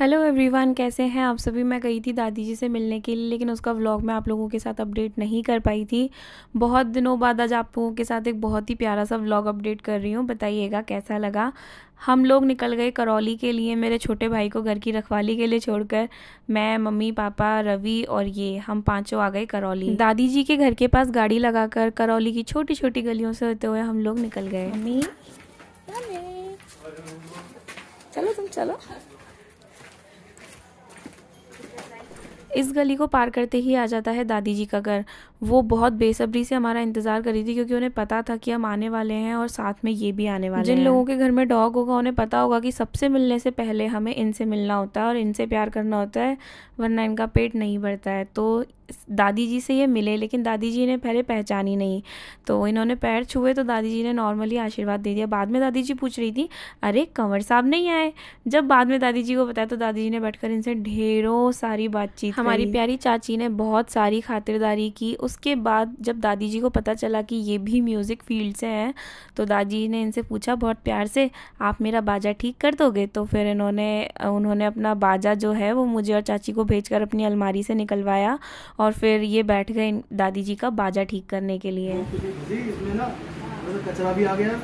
hello everyone कैसे हैं आप सभी मैं गई थी दादी जी से मिलने के लिए लेकिन उसका व्लॉग मैं आप लोगों के साथ अपडेट नहीं कर पाई थी बहुत दिनों बाद आज आप लोगों के साथ एक बहुत ही प्यारा सा व्लॉग अपडेट कर रही हूँ बताइएगा कैसा लगा हम लोग निकल गए करौली के लिए मेरे छोटे भाई को घर की रखवाली के लिए छोड़कर मैं मम्मी पापा रवि और ये हम पाँचों आ गए करौली दादी जी के घर के पास गाड़ी लगाकर करौली की छोटी छोटी गलियों से होते हुए हम लोग निकल गए मम्मी चलो तुम चलो इस गली को पार करते ही आ जाता है दादी जी का घर वो बहुत बेसब्री से हमारा इंतज़ार कर रही थी क्योंकि उन्हें पता था कि हम आने वाले हैं और साथ में ये भी आने वाले जिन हैं जिन लोगों के घर में डॉग होगा उन्हें पता होगा कि सबसे मिलने से पहले हमें इनसे मिलना होता है और इनसे प्यार करना होता है वरना इनका पेट नहीं भरता है तो दादी जी से ये मिले लेकिन दादी जी ने पहले पहचानी नहीं तो इन्होंने पैर छुए तो दादी जी ने नॉर्मली आशीर्वाद दे दिया बाद में दादी जी पूछ रही थी अरे कंवर साहब नहीं आए जब बाद में दादी जी को बताया तो दादी जी ने बैठकर इनसे ढेरों सारी बातचीत हमारी प्यारी चाची ने बहुत सारी खातिरदारी की उसके बाद जब दादी जी को पता चला कि ये भी म्यूज़िक फील्ड से हैं तो दादी ने इनसे पूछा बहुत प्यार से आप मेरा बाजा ठीक कर दोगे तो फिर इन्होंने उन्होंने अपना बाजा जो है वो मुझे और चाची को भेज कर अपनी अलमारी से निकलवाया और फिर ये बैठ गए दादी जी का बाजा ठीक करने के लिए तो मतलब कचरा भी आ गया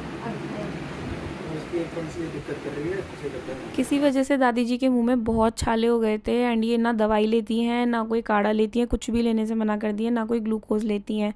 किसी वजह से दादी जी के मुंह में बहुत छाले हो गए थे एंड ये ना दवाई लेती हैं ना कोई काढ़ा लेती हैं कुछ भी लेने से मना कर दिए ना कोई ग्लूकोज लेती हैं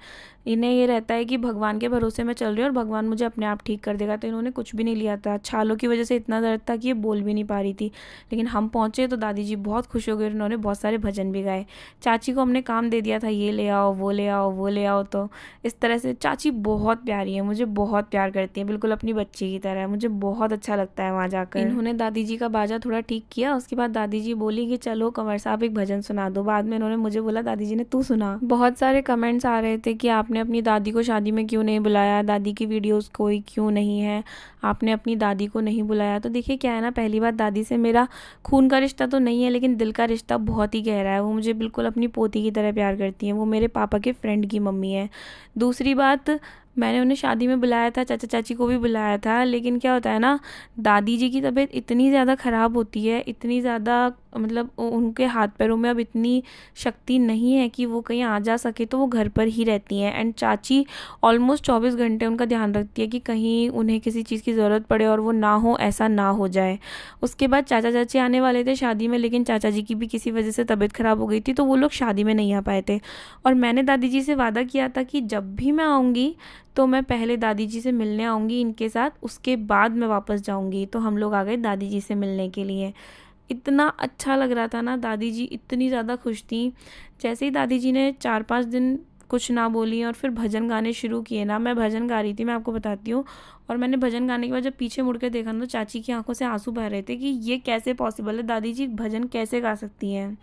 इन्हें ये रहता है कि भगवान के भरोसे मैं चल रही हूँ और भगवान मुझे अपने आप ठीक कर देगा तो इन्होंने कुछ भी नहीं लिया था छालों की वजह से इतना दर्द था कि ये बोल भी नहीं पा रही थी लेकिन हम पहुँचे तो दादी जी बहुत खुश हो गए उन्होंने बहुत सारे भजन भी गाए चाची को हमने काम दे दिया था ये ले आओ वो ले आओ वो ले आओ तो इस तरह से चाची बहुत प्यारी है मुझे बहुत प्यार करती है बिल्कुल अपनी बच्ची की तरह मुझे मुझे बहुत अच्छा लगता है वहाँ जाकर इन्होंने दादी जी का बाजा थोड़ा ठीक किया उसके बाद दादी जी बोली कि चलो कंवर साहब एक भजन सुना दो बाद में इन्होंने मुझे बोला दादी जी ने तू सुना बहुत सारे कमेंट्स आ रहे थे कि आपने अपनी दादी को शादी में क्यों नहीं बुलाया दादी की वीडियोज़ कोई क्यों नहीं है आपने अपनी दादी को नहीं बुलाया तो देखिए क्या है ना पहली बार दादी से मेरा खून का रिश्ता तो नहीं है लेकिन दिल का रिश्ता बहुत ही गहरा है वो मुझे बिल्कुल अपनी पोती की तरह प्यार करती है वो मेरे पापा के फ्रेंड की मम्मी है दूसरी बात मैंने उन्हें शादी में बुलाया था चाचा चाची को भी बुलाया था लेकिन क्या होता है ना दादी जी की तबीयत इतनी ज़्यादा ख़राब होती है इतनी ज़्यादा मतलब उनके हाथ पैरों में अब इतनी शक्ति नहीं है कि वो कहीं आ जा सके तो वो घर पर ही रहती हैं एंड चाची ऑलमोस्ट चौबीस घंटे उनका ध्यान रखती है कि कहीं उन्हें किसी चीज़ की ज़रूरत पड़े और वो ना हो ऐसा ना हो जाए उसके बाद चाचा चाची आने वाले थे शादी में लेकिन चाचा जी की भी किसी वजह से तबीयत ख़राब हो गई थी तो वो लोग शादी में नहीं आ पाए थे और मैंने दादी जी से वादा किया था कि जब भी मैं आऊँगी तो मैं पहले दादी जी से मिलने आऊँगी इनके साथ उसके बाद मैं वापस जाऊँगी तो हम लोग आ गए दादी जी से मिलने के लिए इतना अच्छा लग रहा था ना दादी जी इतनी ज़्यादा खुश थी जैसे ही दादी जी ने चार पाँच दिन कुछ ना बोली और फिर भजन गाने शुरू किए ना मैं भजन गा रही थी मैं आपको बताती हूँ और मैंने भजन गाने के बाद जब पीछे मुड़ के देखा तो चाची की आंखों से आंसू बह रहे थे कि ये कैसे पॉसिबल है दादी जी भजन कैसे गा सकती हैं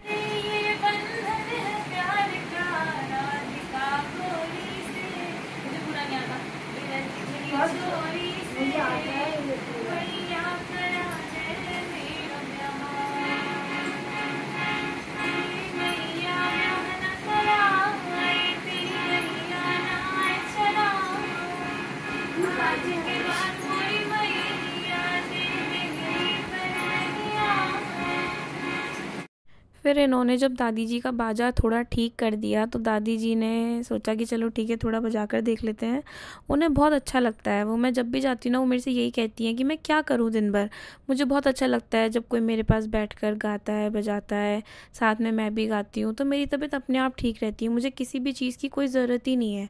फिर इन्होंने जब दादी जी का बाजा थोड़ा ठीक कर दिया तो दादी जी ने सोचा कि चलो ठीक है थोड़ा बजा कर देख लेते हैं उन्हें बहुत अच्छा लगता है वो मैं जब भी जाती हूँ ना वो मेरे से यही कहती हैं कि मैं क्या करूँ दिन भर मुझे बहुत अच्छा लगता है जब कोई मेरे पास बैठ कर गाता है बजाता है साथ में मैं भी गाती हूँ तो मेरी तबीयत अपने आप ठीक रहती है मुझे किसी भी चीज़ की कोई ज़रूरत ही नहीं है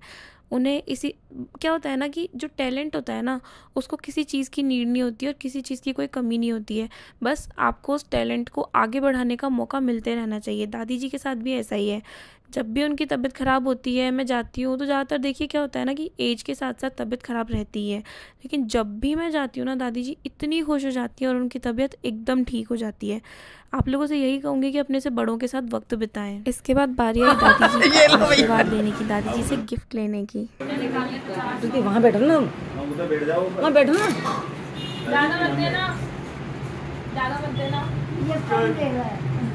उन्हें इसी क्या होता है ना कि जो टैलेंट होता है ना उसको किसी चीज़ की नीड नहीं होती और किसी चीज़ की कोई कमी नहीं होती है बस आपको उस टैलेंट को आगे बढ़ाने का मौका मिलते रहना चाहिए दादी जी के साथ भी ऐसा ही है जब भी उनकी तबीयत ख़राब होती है मैं जाती हूँ तो ज़्यादातर देखिए क्या होता है ना कि एज के साथ साथ तबीयत ख़राब रहती है लेकिन जब भी मैं जाती हूँ ना दादी जी इतनी खुश हो जाती है और उनकी तबीयत एकदम ठीक हो जाती है आप लोगों से यही कहूँगी कि अपने से बड़ों के साथ वक्त बिताएं इसके बाद बारी आई दादी जी आशीर्वाद लेने की दादी जी से गिफ्ट लेने की वहाँ बैठो ना वहाँ बैठो ना मत देना मत देना ये कौन दे रहा है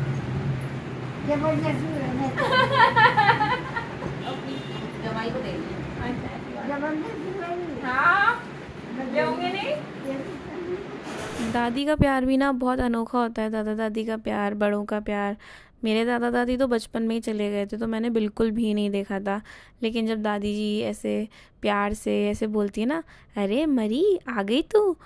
दादी का प्यार भी ना बहुत अनोखा होता है दादा दादी का प्यार बड़ों का प्यार मेरे दादा दादी तो बचपन में ही चले गए थे तो मैंने बिल्कुल भी नहीं देखा था लेकिन जब दादी जी ऐसे प्यार से ऐसे बोलती है ना अरे मरी आ गई तू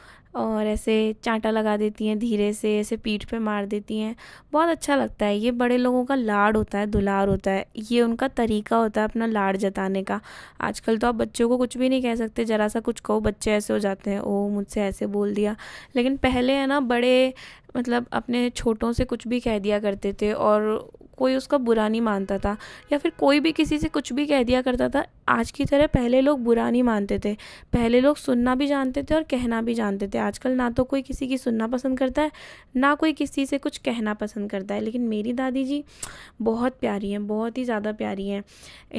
और ऐसे चांटा लगा देती हैं धीरे से ऐसे पीठ पे मार देती हैं बहुत अच्छा लगता है ये बड़े लोगों का लाड होता है दुलार होता है ये उनका तरीका होता है अपना लाड जताने का आजकल तो आप बच्चों को कुछ भी नहीं कह सकते ज़रा सा कुछ कहो बच्चे ऐसे हो जाते हैं ओ मुझसे ऐसे बोल दिया लेकिन पहले है ना बड़े मतलब अपने छोटों से कुछ भी कह दिया करते थे और कोई उसका बुरा नहीं मानता था या फिर कोई भी किसी से कुछ भी कह दिया करता था आज की तरह पहले लोग बुरा नहीं मानते थे पहले लोग सुनना भी जानते थे और कहना भी जानते थे आजकल ना तो कोई किसी की सुनना पसंद करता है ना कोई किसी से कुछ कहना पसंद करता है लेकिन मेरी दादी जी बहुत प्यारी हैं बहुत ही ज़्यादा प्यारी हैं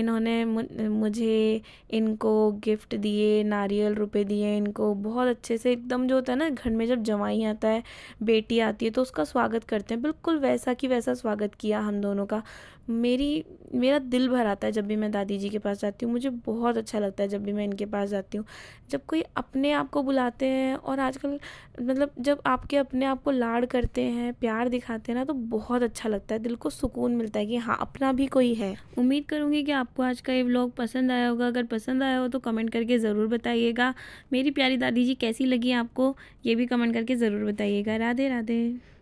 इन्होंने मुझे इनको गिफ्ट दिए नारियल रुपये दिए इनको बहुत अच्छे से एकदम जो होता है ना घर में जब जवाई आता है बेटी आती है तो उसका स्वागत करते हैं बिल्कुल वैसा कि वैसा स्वागत किया हम दोनों का मेरी मेरा दिल भर आता है जब भी मैं दादी जी के पास जाती हूँ मुझे बहुत अच्छा लगता है जब भी मैं इनके पास जाती हूँ जब कोई अपने आप को बुलाते हैं और आजकल मतलब जब आपके अपने आप को लाड़ करते हैं प्यार दिखाते हैं ना तो बहुत अच्छा लगता है दिल को सुकून मिलता है कि हाँ अपना भी कोई है उम्मीद करूँगी कि आपको आज का ये व्लॉग पसंद आया होगा अगर पसंद आया हो तो कमेंट करके ज़रूर बताइएगा मेरी प्यारी दादी जी कैसी लगी आपको ये भी कमेंट करके ज़रूर बताइएगा राधे राधे